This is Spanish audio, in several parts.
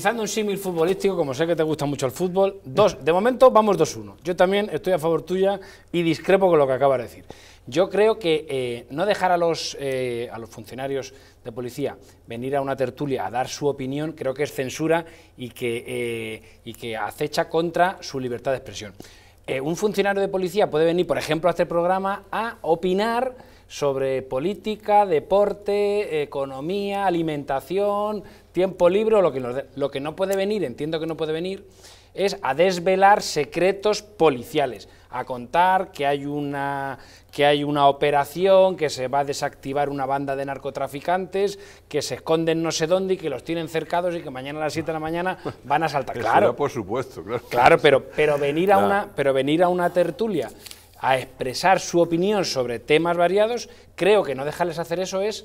Utilizando un símil futbolístico, como sé que te gusta mucho el fútbol, dos, de momento vamos 2-1. Yo también estoy a favor tuya y discrepo con lo que acabas de decir. Yo creo que eh, no dejar a los, eh, a los funcionarios de policía venir a una tertulia a dar su opinión, creo que es censura y que, eh, y que acecha contra su libertad de expresión. un funcionario de policía puede venir, por ejemplo, a este programa a opinar sobre política, deporte, economía, alimentación, tiempo libre, lo que, lo que no puede venir, entiendo que no puede venir, es a desvelar secretos policiales, a contar que hay una que hay una operación, que se va a desactivar una banda de narcotraficantes, que se esconden no sé dónde y que los tienen cercados y que mañana a las 7 de la mañana van a saltar. Claro, por supuesto, claro. Claro, pero pero venir a una pero venir a una tertulia a expresar su opinión sobre temas variados, creo que no dejarles hacer eso es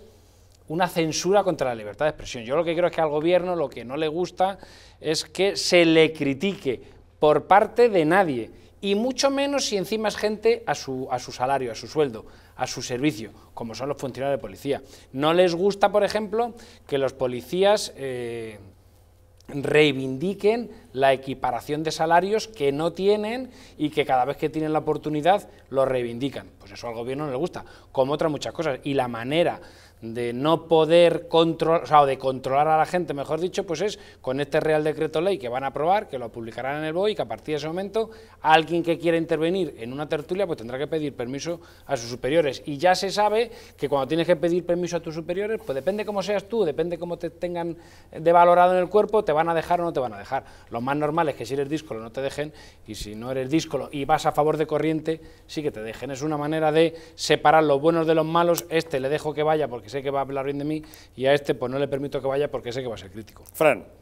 una censura contra la libertad de expresión. Yo lo que creo es que al gobierno lo que no le gusta es que se le critique por parte de nadie, y mucho menos si encima es gente a su, a su salario, a su sueldo, a su servicio, como son los funcionarios de policía. No les gusta, por ejemplo, que los policías... Eh, reivindiquen la equiparación de salarios que no tienen y que cada vez que tienen la oportunidad lo reivindican. Pues eso al gobierno no le gusta, como otras muchas cosas. Y la manera de no poder controlar, o de controlar a la gente, mejor dicho, pues es con este Real Decreto Ley que van a aprobar, que lo publicarán en el BOE y que a partir de ese momento alguien que quiera intervenir en una tertulia pues tendrá que pedir permiso a sus superiores. Y ya se sabe que cuando tienes que pedir permiso a tus superiores, pues depende cómo seas tú, depende cómo te tengan ...devalorado en el cuerpo, van a dejar o no te van a dejar. Lo más normal es que si eres díscolo no te dejen y si no eres díscolo y vas a favor de corriente, sí que te dejen. Es una manera de separar los buenos de los malos. Este le dejo que vaya porque sé que va a hablar bien de mí y a este pues no le permito que vaya porque sé que va a ser crítico. Fran.